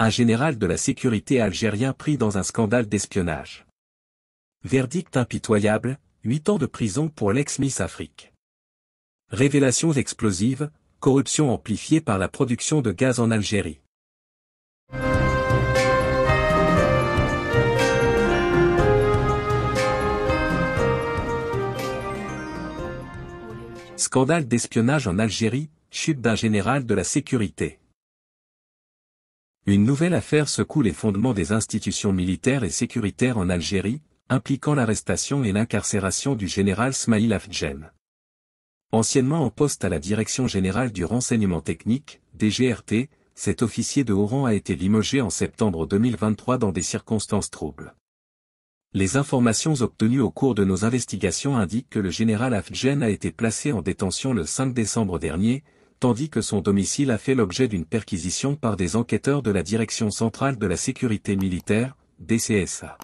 un général de la sécurité algérien pris dans un scandale d'espionnage. Verdict impitoyable, 8 ans de prison pour l'ex-Miss Afrique. Révélations explosives, corruption amplifiée par la production de gaz en Algérie. Scandale d'espionnage en Algérie, chute d'un général de la sécurité. Une nouvelle affaire secoue les fondements des institutions militaires et sécuritaires en Algérie, impliquant l'arrestation et l'incarcération du général Smaïl Afdjen. Anciennement en poste à la Direction Générale du Renseignement Technique, DGRT, cet officier de haut rang a été limogé en septembre 2023 dans des circonstances troubles. Les informations obtenues au cours de nos investigations indiquent que le général Afdjen a été placé en détention le 5 décembre dernier, tandis que son domicile a fait l'objet d'une perquisition par des enquêteurs de la Direction centrale de la sécurité militaire, DCSA.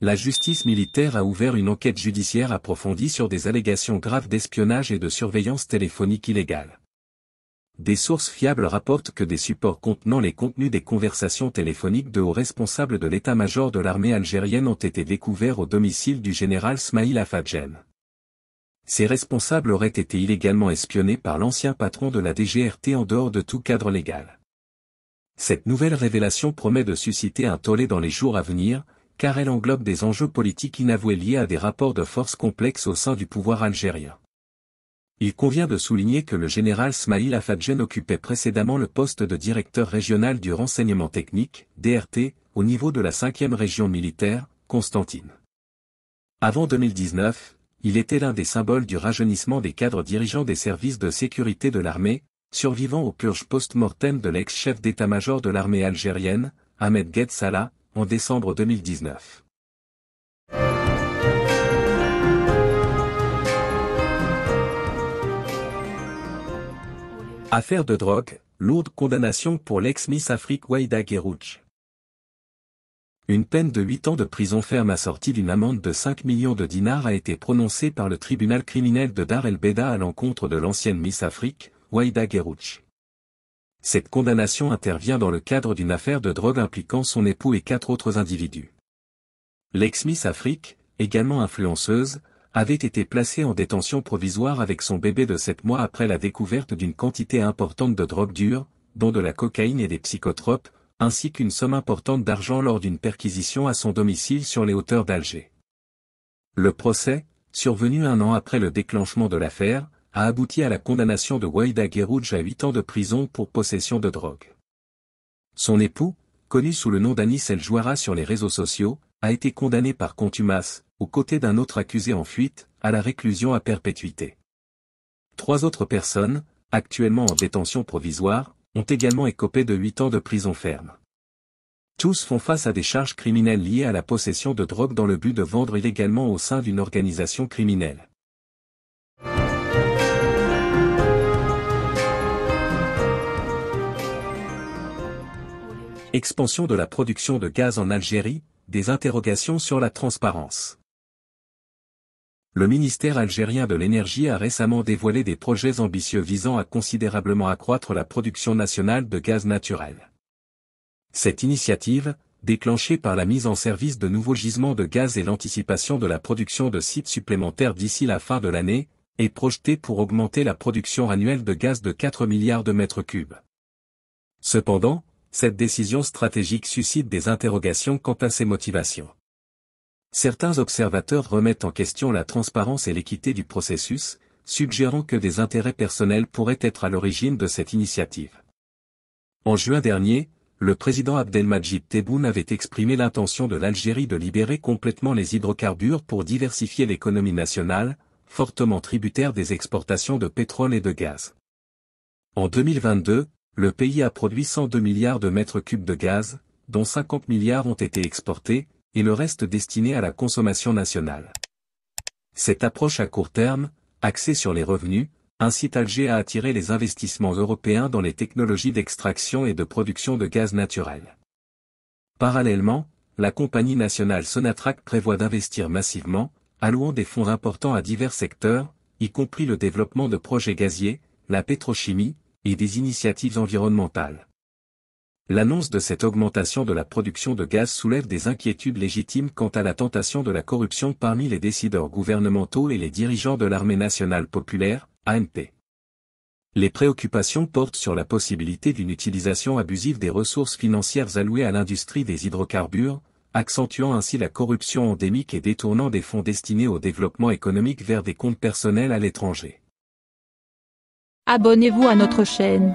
La justice militaire a ouvert une enquête judiciaire approfondie sur des allégations graves d'espionnage et de surveillance téléphonique illégale. Des sources fiables rapportent que des supports contenant les contenus des conversations téléphoniques de hauts responsables de l'état-major de l'armée algérienne ont été découverts au domicile du général Smaïl Afadjen. Ces responsables auraient été illégalement espionnés par l'ancien patron de la DGRT en dehors de tout cadre légal. Cette nouvelle révélation promet de susciter un tollé dans les jours à venir, car elle englobe des enjeux politiques inavoués liés à des rapports de force complexes au sein du pouvoir algérien. Il convient de souligner que le général Smaïl Afadjen occupait précédemment le poste de directeur régional du renseignement technique, DRT, au niveau de la 5e région militaire, Constantine. Avant 2019, il était l'un des symboles du rajeunissement des cadres dirigeants des services de sécurité de l'armée, survivant aux purges post-mortem de l'ex-chef d'état-major de l'armée algérienne, Ahmed Ghed Salah, en décembre 2019. Affaire de drogue, lourde condamnation pour l'ex-Miss Afrique Waïda Gerouch. Une peine de 8 ans de prison ferme assortie d'une amende de 5 millions de dinars a été prononcée par le tribunal criminel de Dar el-Beda à l'encontre de l'ancienne Miss Afrique, Waïda Gerouch. Cette condamnation intervient dans le cadre d'une affaire de drogue impliquant son époux et quatre autres individus. L'ex-Miss Afrique, également influenceuse, avait été placée en détention provisoire avec son bébé de 7 mois après la découverte d'une quantité importante de drogue dure, dont de la cocaïne et des psychotropes, ainsi qu'une somme importante d'argent lors d'une perquisition à son domicile sur les hauteurs d'Alger. Le procès, survenu un an après le déclenchement de l'affaire, a abouti à la condamnation de Waïda Guerrouj à huit ans de prison pour possession de drogue. Son époux, connu sous le nom d'Anis El Jouara sur les réseaux sociaux, a été condamné par contumace, aux côtés d'un autre accusé en fuite, à la réclusion à perpétuité. Trois autres personnes, actuellement en détention provisoire, ont également écopé de 8 ans de prison ferme. Tous font face à des charges criminelles liées à la possession de drogue dans le but de vendre illégalement au sein d'une organisation criminelle. Expansion de la production de gaz en Algérie, des interrogations sur la transparence le ministère algérien de l'énergie a récemment dévoilé des projets ambitieux visant à considérablement accroître la production nationale de gaz naturel. Cette initiative, déclenchée par la mise en service de nouveaux gisements de gaz et l'anticipation de la production de sites supplémentaires d'ici la fin de l'année, est projetée pour augmenter la production annuelle de gaz de 4 milliards de mètres cubes. Cependant, cette décision stratégique suscite des interrogations quant à ses motivations. Certains observateurs remettent en question la transparence et l'équité du processus, suggérant que des intérêts personnels pourraient être à l'origine de cette initiative. En juin dernier, le président Abdelmajid Tebboune avait exprimé l'intention de l'Algérie de libérer complètement les hydrocarbures pour diversifier l'économie nationale, fortement tributaire des exportations de pétrole et de gaz. En 2022, le pays a produit 102 milliards de mètres cubes de gaz, dont 50 milliards ont été exportés, et le reste destiné à la consommation nationale. Cette approche à court terme, axée sur les revenus, incite Alger à attirer les investissements européens dans les technologies d'extraction et de production de gaz naturel. Parallèlement, la compagnie nationale Sonatrach prévoit d'investir massivement, allouant des fonds importants à divers secteurs, y compris le développement de projets gaziers, la pétrochimie, et des initiatives environnementales. L'annonce de cette augmentation de la production de gaz soulève des inquiétudes légitimes quant à la tentation de la corruption parmi les décideurs gouvernementaux et les dirigeants de l'armée nationale populaire, ANP. Les préoccupations portent sur la possibilité d'une utilisation abusive des ressources financières allouées à l'industrie des hydrocarbures, accentuant ainsi la corruption endémique et détournant des fonds destinés au développement économique vers des comptes personnels à l'étranger. Abonnez-vous à notre chaîne